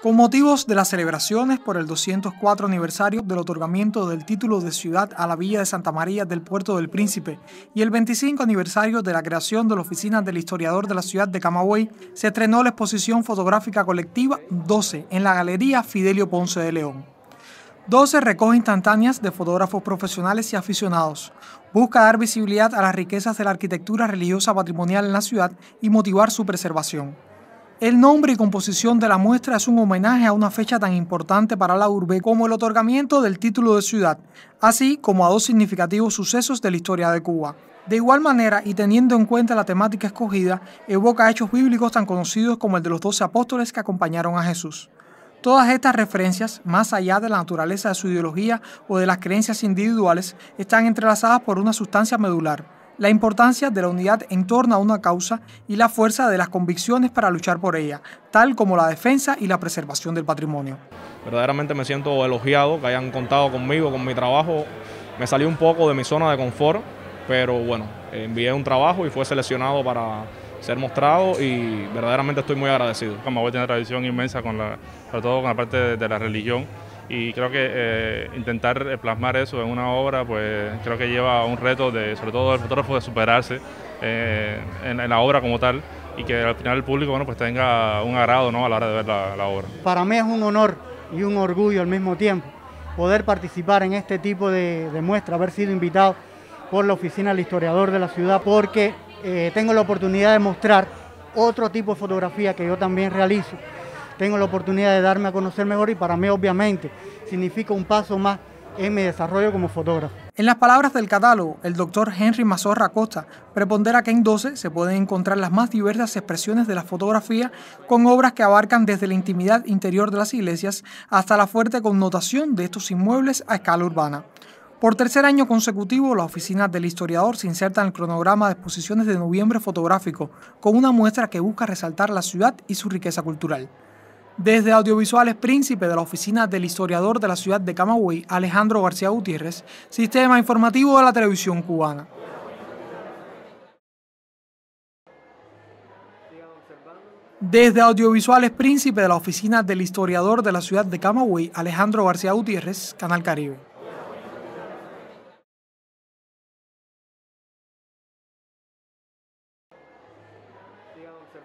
Con motivos de las celebraciones por el 204 aniversario del otorgamiento del título de ciudad a la Villa de Santa María del Puerto del Príncipe y el 25 aniversario de la creación de la oficina del historiador de la ciudad de Camagüey, se estrenó la exposición fotográfica colectiva 12 en la Galería Fidelio Ponce de León. 12 recoge instantáneas de fotógrafos profesionales y aficionados. Busca dar visibilidad a las riquezas de la arquitectura religiosa patrimonial en la ciudad y motivar su preservación. El nombre y composición de la muestra es un homenaje a una fecha tan importante para la urbe como el otorgamiento del título de ciudad, así como a dos significativos sucesos de la historia de Cuba. De igual manera, y teniendo en cuenta la temática escogida, evoca hechos bíblicos tan conocidos como el de los doce apóstoles que acompañaron a Jesús. Todas estas referencias, más allá de la naturaleza de su ideología o de las creencias individuales, están entrelazadas por una sustancia medular, la importancia de la unidad en torno a una causa y la fuerza de las convicciones para luchar por ella, tal como la defensa y la preservación del patrimonio. Verdaderamente me siento elogiado que hayan contado conmigo, con mi trabajo. Me salí un poco de mi zona de confort, pero bueno, envié un trabajo y fue seleccionado para ser mostrado y verdaderamente estoy muy agradecido. Como voy a tener tradición inmensa con la, sobre todo con la parte de la religión y creo que eh, intentar eh, plasmar eso en una obra, pues creo que lleva a un reto, de, sobre todo del fotógrafo, de superarse eh, en, la obra como tal y que al final el público bueno, pues tenga un agrado ¿no? a la hora de ver la, obra. Para mí es un honor y un orgullo al mismo tiempo poder participar en este tipo de, muestra, haber sido invitado por la oficina del historiador de la ciudad, porque tengo la oportunidad de mostrar otro tipo de fotografía que yo también realizo tengo la oportunidad de darme a conocer mejor y para mí obviamente significa un paso más en mi desarrollo como fotógrafo. En las palabras del catálogo, el doctor Henry Mazorra Costa prepondera que en 12 se pueden encontrar las más diversas expresiones de la fotografía con obras que abarcan desde la intimidad interior de las iglesias hasta la fuerte connotación de estos inmuebles a escala urbana. Por tercer año consecutivo, las oficinas del historiador se insertan en el cronograma de exposiciones de noviembre fotográfico, con una muestra que busca resaltar la ciudad y su riqueza cultural. Desde Audiovisuales Príncipe de la oficina del historiador de la ciudad de Camagüey, Alejandro García Gutiérrez, Sistema Informativo de la Televisión Cubana. Desde Audiovisuales Príncipe de la oficina del historiador de la ciudad de Camagüey, Alejandro García Gutiérrez, Canal Caribe.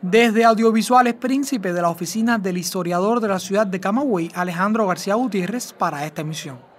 Desde Audiovisuales Príncipe de la oficina del historiador de la ciudad de Camagüey, Alejandro García Gutiérrez, para esta emisión.